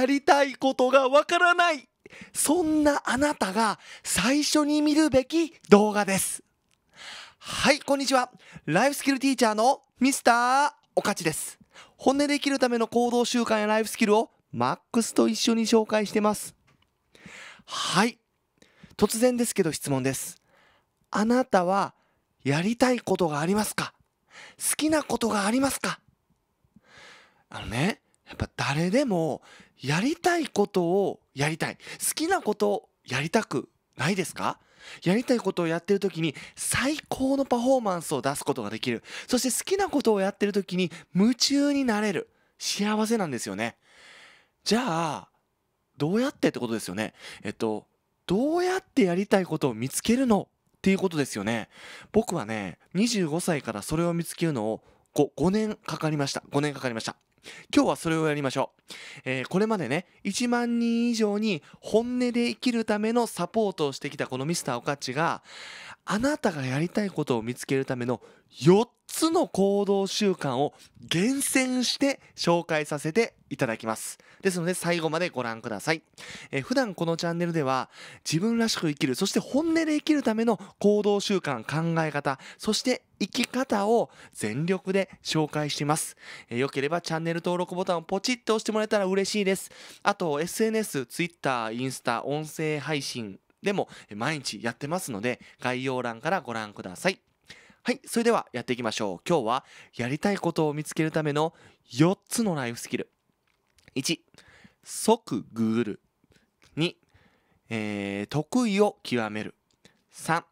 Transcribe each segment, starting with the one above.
やりたいことがわからないそんなあなたが最初に見るべき動画ですはいこんにちはライフスキルティーチャーのミスターおかちです本音で生きるための行動習慣やライフスキルをマックスと一緒に紹介してますはい突然ですけど質問ですあなたはやりたいことがありますか好きなことがありますかあのねやっぱ誰でもやりたいことをやりたい好きなことをやりたくないですかやりたいことをやってる時に最高のパフォーマンスを出すことができるそして好きなことをやってる時に夢中になれる幸せなんですよねじゃあどうやってってことですよねえっとどうやってやりたいことを見つけるのっていうことですよね僕はね25歳からそれを見つけるのを 5, 5年かかりました5年かかりました今日はそれをやりましょう、えー、これまでね1万人以上に本音で生きるためのサポートをしてきたこのミスターおかっちがあなたがやりたいことを見つけるための4つの行動習慣を厳選して紹介させていただきます。ですので最後までご覧ください。え普段このチャンネルでは自分らしく生きる、そして本音で生きるための行動習慣、考え方、そして生き方を全力で紹介しています。えよければチャンネル登録ボタンをポチッと押してもらえたら嬉しいです。あと SNS、Twitter、インスタ、音声配信、でも毎日やってますので概要欄からご覧ください。はい、それではやっていきましょう。今日はやりたいことを見つけるための4つのライフスキル。1、即グーグル。2、えー、得意を極める。3、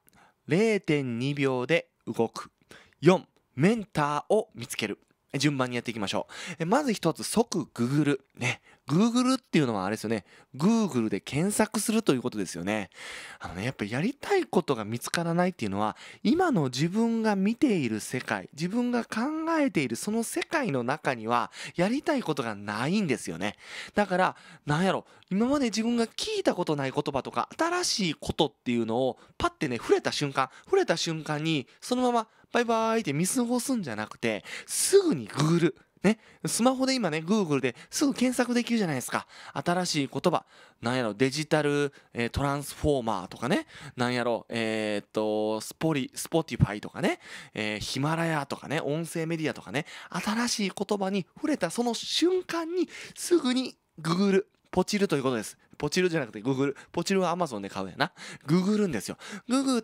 0.2秒で動く。4、メンターを見つける。順番にやっていきましょう。まず一つ、即ググル。ね。Google っていうのはあれですよね。Google で検索するということですよね。あのね、やっぱりやりたいことが見つからないっていうのは、今の自分が見ている世界、自分が考えているその世界の中には、やりたいことがないんですよね。だから、なんやろ、今まで自分が聞いたことない言葉とか、新しいことっていうのを、パッてね、触れた瞬間、触れた瞬間に、そのまま、バイバイって見過ごすんじゃなくて、すぐに Google、ね、スマホで今ね、グーグルですぐ検索できるじゃないですか。新しい言葉。なんやろ、デジタル、えー、トランスフォーマーとかね。なんやろ、えー、っと、スポリ、スポティファイとかね。えー、ヒマラヤとかね、音声メディアとかね。新しい言葉に触れたその瞬間に、すぐにグーグルポチるということです。ポチるじゃなくてグーグルポチるはアマゾンで買うやな。グーグルんですよ。グ o o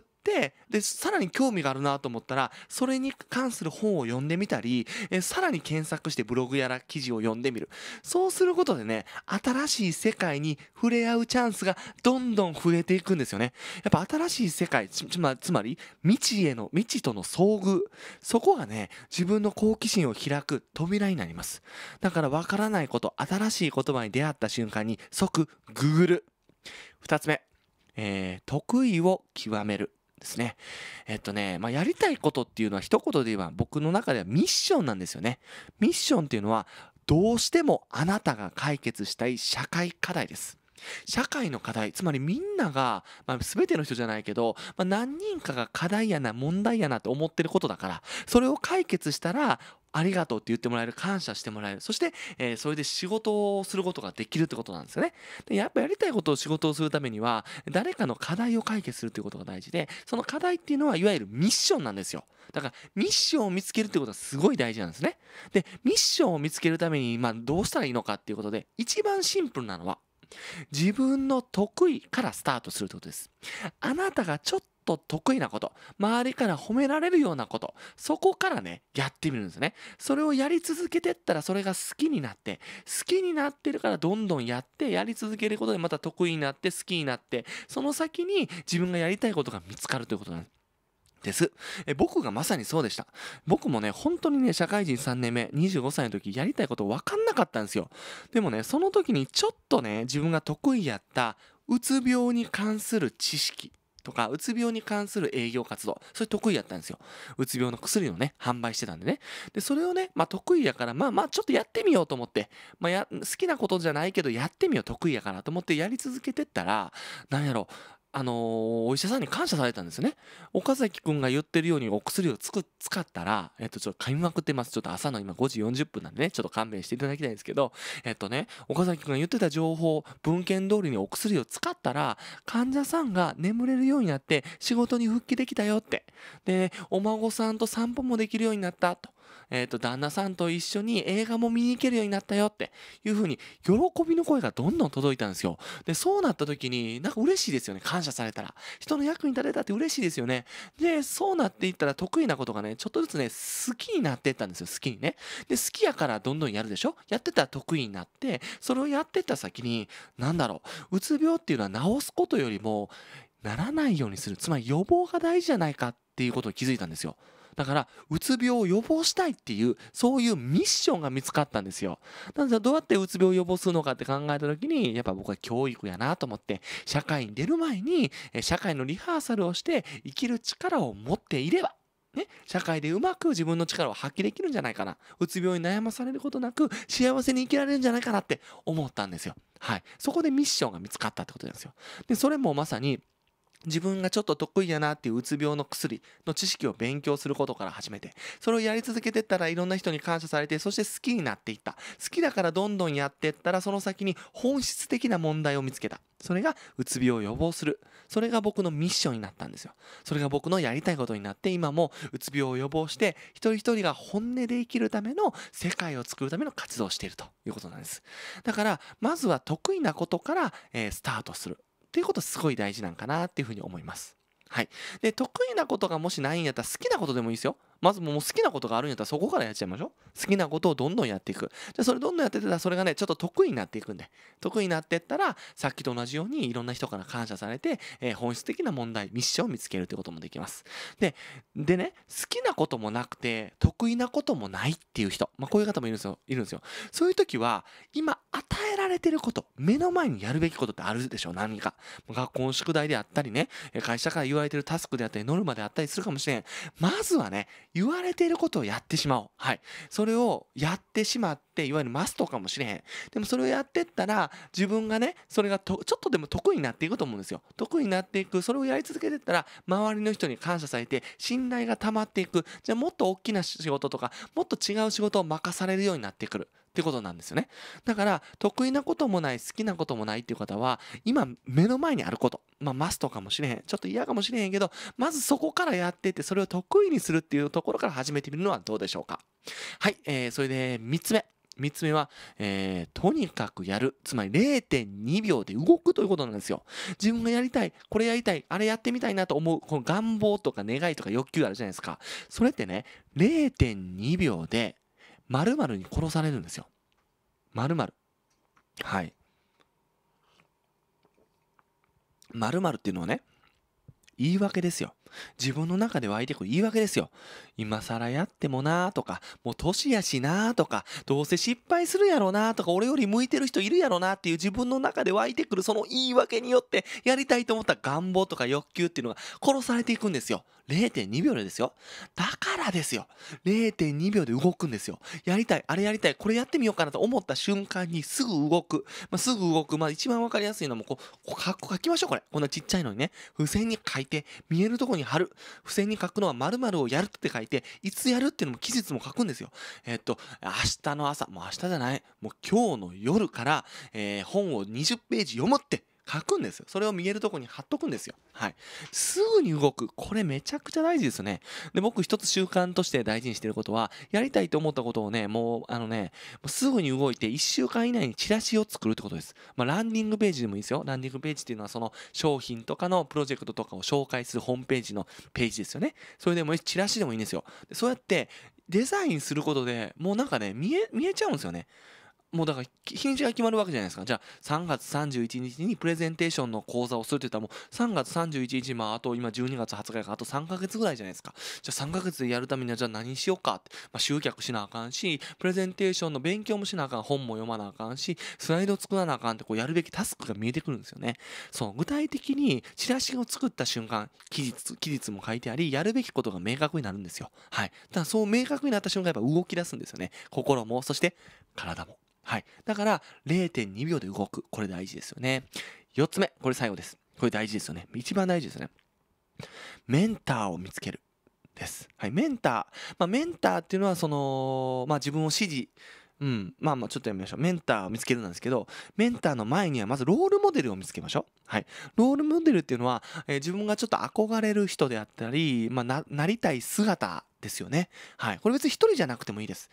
でさらに興味があるなと思ったらそれに関する本を読んでみたりえさらに検索してブログやら記事を読んでみるそうすることでね新しい世界に触れ合うチャンスがどんどん増えていくんですよねやっぱ新しい世界つまり未知への未知との遭遇そこがね自分の好奇心を開く扉になりますだからわからないこと新しい言葉に出会った瞬間に即ググる2つ目、えー、得意を極めるですね。えっとね、まあ、やりたいことっていうのは一言で言えば僕の中ではミッションなんですよね。ミッションっていうのはどうしてもあなたが解決したい社会課題です。社会の課題つまりみんなが、まあ、全ての人じゃないけど、まあ、何人かが課題やな問題やなって思ってることだからそれを解決したらありがとうって言ってもらえる感謝してもらえるそして、えー、それで仕事をすることができるってことなんですよねでやっぱやりたいことを仕事をするためには誰かの課題を解決するっていうことが大事でその課題っていうのはいわゆるミッションなんですよだからミッションを見つけるってことはすごい大事なんですねでミッションを見つけるために、まあ、どうしたらいいのかっていうことで一番シンプルなのは自分の得意からスタートするということです。あなたがちょっと得意なこと、周りから褒められるようなこと、そこからね、やってみるんですね。それをやり続けてったら、それが好きになって、好きになってるからどんどんやって、やり続けることでまた得意になって、好きになって、その先に自分がやりたいことが見つかるということなんです。ですえ僕がまさにそうでした僕もね本当にね社会人3年目25歳の時やりたいこと分かんなかったんですよでもねその時にちょっとね自分が得意やったうつ病に関する知識とか、うつ病に関する営業活動、それ得意やったんですよ。うつ病の薬をね、販売してたんでね。で、それをね、まあ得意やから、まあまあちょっとやってみようと思って、まあや、好きなことじゃないけど、やってみよう、得意やからと思ってやり続けてったら、なんやろう、あのー、お医者さんに感謝されたんですよね岡崎くんが言ってるようにお薬をつく使ったら、えっと、ちょっと噛みまくってますちょっと朝の今5時40分なんでねちょっと勘弁していただきたいんですけどえっとね岡崎くんが言ってた情報文献通りにお薬を使ったら患者さんが眠れるようになって仕事に復帰できたよってで、お孫さんと散歩もできるようになったと。えっ、ー、と、旦那さんと一緒に映画も見に行けるようになったよっていうふうに、喜びの声がどんどん届いたんですよ。で、そうなった時に、なんか嬉しいですよね。感謝されたら。人の役に立てたって嬉しいですよね。で、そうなっていったら得意なことがね、ちょっとずつね、好きになっていったんですよ。好きにね。で、好きやからどんどんやるでしょやってたら得意になって、それをやってった先に、なんだろう、うつ病っていうのは治すことよりも、ならないようにするつまり予防が大事じゃないかっていうことに気づいたんですよだからうつ病を予防したいっていうそういうミッションが見つかったんですよなのでどうやってうつ病を予防するのかって考えた時にやっぱ僕は教育やなと思って社会に出る前に社会のリハーサルをして生きる力を持っていればね、社会でうまく自分の力を発揮できるんじゃないかな。うつ病に悩まされることなく幸せに生きられるんじゃないかなって思ったんですよ。はい。そこでミッションが見つかったってことなんですよ。で、それもまさに自分がちょっと得意やなっていううつ病の薬の知識を勉強することから始めてそれをやり続けてったらいろんな人に感謝されてそして好きになっていった好きだからどんどんやってったらその先に本質的な問題を見つけたそれがうつ病を予防するそれが僕のミッションになったんですよそれが僕のやりたいことになって今もうつ病を予防して一人一人が本音で生きるための世界を作るための活動をしているということなんですだからまずは得意なことから、えー、スタートするていうことすごい大事なんかなっていうふうに思います。はい、で得意なことがもしないんやったら好きなことでもいいですよ。まずもう好きなことがあるんやったらそこからやっちゃいましょう。好きなことをどんどんやっていく。じゃそれどんどんやってたらそれがねちょっと得意になっていくんで得意になってったらさっきと同じようにいろんな人から感謝されて、えー、本質的な問題ミッションを見つけるということもできます。ででね好きなこともなくて得意なこともないっていう人、まあ、こういう方もいるんですよいるんですよ。そういう時は今与えられてること、目の前にやるべきことってあるでしょ何か。学校の宿題であったりね、会社から言われてるタスクであったり、ノルマであったりするかもしれん。まずはね、言われてることをやってしまおう。はい。それをやってしまって、いわゆるマストかもしれへん。でもそれをやってったら、自分がね、それがちょっとでも得意になっていくと思うんですよ。得意になっていく、それをやり続けてったら、周りの人に感謝されて、信頼が溜まっていく。じゃあもっと大きな仕事とか、もっと違う仕事を任されるようになってくる。ってことなんですよね。だから、得意なこともない、好きなこともないっていう方は、今、目の前にあること。まあ、マストかもしれへん。ちょっと嫌かもしれへんけど、まずそこからやってって、それを得意にするっていうところから始めてみるのはどうでしょうか。はい、えー、それで、3つ目。3つ目は、えー、とにかくやる。つまり0.2秒で動くということなんですよ。自分がやりたい、これやりたい、あれやってみたいなと思う、この願望とか願いとか欲求あるじゃないですか。それってね、0.2秒で〇〇に殺されるんですよ。〇〇。はい。〇〇っていうのはね、言い訳ですよ。自分の中で湧いてく言い訳ですよ。今更やってもなーとか、もう年やしなーとか、どうせ失敗するやろなーとか、俺より向いてる人いるやろなっていう自分の中で湧いてくるその言い訳によって、やりたいと思った願望とか欲求っていうのが殺されていくんですよ。0.2秒でですよ。だからですよ。0.2秒で動くんですよ。やりたい、あれやりたい、これやってみようかなと思った瞬間にすぐ動く。まあ、すぐ動く。まあ一番わかりやすいのはもうこう、こう書きましょうこれ。こんなちっちゃいのにね。付箋に書いて、見えるとこに貼る。付箋に書くのは〇〇をやるって書いて、いつやるっていうのも期日も書くんですよ。えー、っと、明日の朝、もう明日じゃない、もう今日の夜から、えー、本を20ページ読むって。書くんですよ。それを見えるとこに貼っとくんですよ。はい。すぐに動く。これめちゃくちゃ大事ですね。で、僕一つ習慣として大事にしてることは、やりたいと思ったことをね、もう、あのね、すぐに動いて1週間以内にチラシを作るってことです。まあ、ランディングページでもいいですよ。ランディングページっていうのは、その商品とかのプロジェクトとかを紹介するホームページのページですよね。それでもいいし、チラシでもいいんですよ。でそうやって、デザインすることでもうなんかね見え見えちゃうんですよねもうだから日にちが決まるわけじゃないですかじゃあ3月31日にプレゼンテーションの講座をするって言ったらもう3月31日まああと今12月20日かあと3ヶ月ぐらいじゃないですかじゃあ3ヶ月でやるためにはじゃあ何しようかって、まあ、集客しなあかんしプレゼンテーションの勉強もしなあかん本も読まなあかんしスライド作らなあかんってこうやるべきタスクが見えてくるんですよねそう具体的にチラシを作った瞬間期日期日も書いてありやるべきことが明確になるんですよはいだからそう明確になった瞬間やっぱ動き出すんですよね心もそして体もはい。だから0.2秒で動く。これ大事ですよね。4つ目。これ最後です。これ大事ですよね。一番大事ですよね。メンターを見つける。です。はい。メンター。まあ、メンターっていうのは、その、まあ、自分を支持。うん。まあまあ、ちょっとやめましょう。メンターを見つけるなんですけど、メンターの前にはまずロールモデルを見つけましょう。はい。ロールモデルっていうのは、えー、自分がちょっと憧れる人であったり、まあ、な、なりたい姿ですよね。はい。これ別に一人じゃなくてもいいです。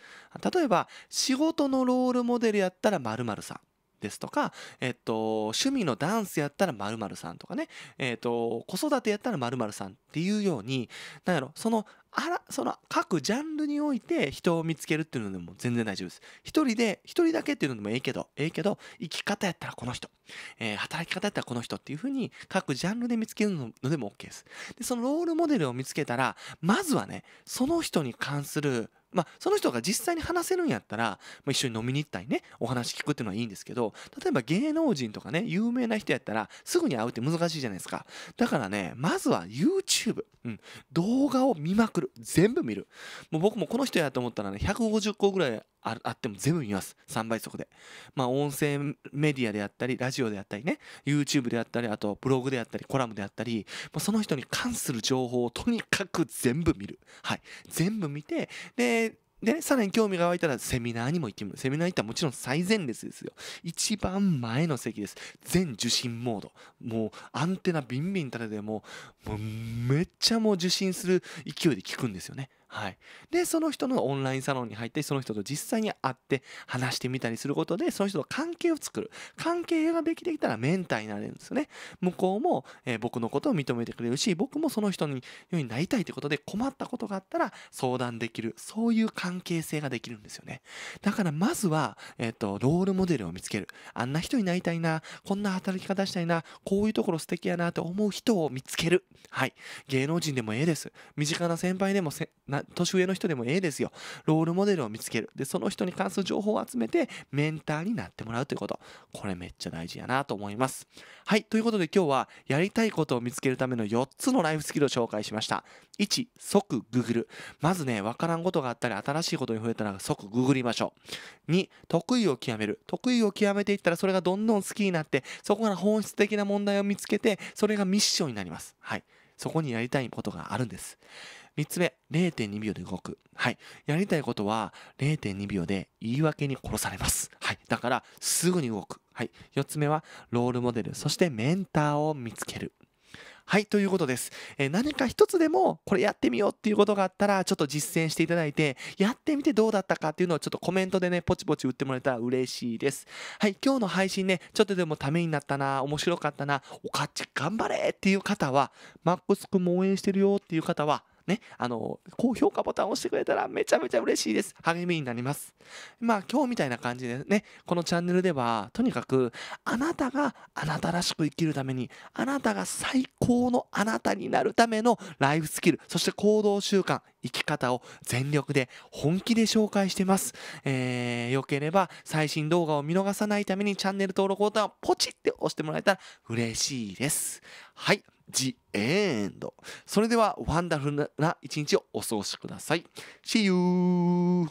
例えば、仕事のロールモデルやったら〇〇さん。ですとか、えっと、趣味のダンスやったら〇〇さんとかね、えっと、子育てやったら〇〇さんっていうように、なんやろ、そのあらその各ジャンルにおいて人を見つけるっていうのでも全然大丈夫です。一人で、一人だけっていうのでもええけど、ええけど、生き方やったらこの人、えー、働き方やったらこの人っていうふうに各ジャンルで見つけるのでも OK です。で、そのロールモデルを見つけたら、まずはね、その人に関するまあ、その人が実際に話せるんやったら、まあ、一緒に飲みに行ったりね、お話聞くっていうのはいいんですけど、例えば芸能人とかね、有名な人やったら、すぐに会うって難しいじゃないですか。だからね、まずは YouTube、うん、動画を見まくる。る全部見るもう僕もこの人やと思ったらね150個ぐらいああっても全部見ます3倍速でまあ音声メディアであったりラジオであったりね YouTube であったりあとブログであったりコラムであったりもうその人に関する情報をとにかく全部見るはい全部見てでで、ね、さらに興味が湧いたらセミナーにも行きセミナー行ったらもちろん最前列ですよ。一番前の席です。全受信モード。もうアンテナビンビン垂れてもう、もうめっちゃもう受信する勢いで聞くんですよね。はい、でその人のオンラインサロンに入ってその人と実際に会って話してみたりすることでその人と関係を作る関係ができてきたらメンターになれるんですよね向こうも、えー、僕のことを認めてくれるし僕もその人にようになりたいということで困ったことがあったら相談できるそういう関係性ができるんですよねだからまずは、えーと、とロールモデルを見つけるあんな人になりたいなこんな働き方したいなこういうところ素敵やなと思う人を見つけるはい芸能人でもええです身近な先輩でもせな年上の人でもええですよ。ロールモデルを見つける。で、その人に関する情報を集めて、メンターになってもらうということ。これめっちゃ大事やなと思います。はい。ということで今日は、やりたいことを見つけるための4つのライフスキルを紹介しました。1、即ググる。まずね、わからんことがあったり、新しいことに増えたら即ググりましょう。2、得意を極める。得意を極めていったら、それがどんどん好きになって、そこから本質的な問題を見つけて、それがミッションになります。はい。そこにやりたいことがあるんです。3つ目、0.2秒で動く。はい。やりたいことは0.2秒で言い訳に殺されます。はい。だから、すぐに動く。はい。4つ目は、ロールモデル、そしてメンターを見つける。はい、ということです。えー、何か一つでもこれやってみようっていうことがあったら、ちょっと実践していただいて、やってみてどうだったかっていうのをちょっとコメントでね、ポチポチ打ってもらえたら嬉しいです。はい、今日の配信ね、ちょっとでもためになったな、面白かったな、おかっち頑張れっていう方は、マックス君も応援してるよっていう方は、ね、あの、高評価ボタンを押してくれたらめちゃめちゃ嬉しいです。励みになります。まあ今日みたいな感じでね、このチャンネルでは、とにかく、あなたがあなたらしく生きるために、あなたが最高のあなたになるためのライフスキル、そして行動習慣、生き方を全力で本気で紹介してます。えー、よければ最新動画を見逃さないためにチャンネル登録ボタンをポチって押してもらえたら嬉しいです。はい。The End それではワンダフルな一日をお過ごしください See you!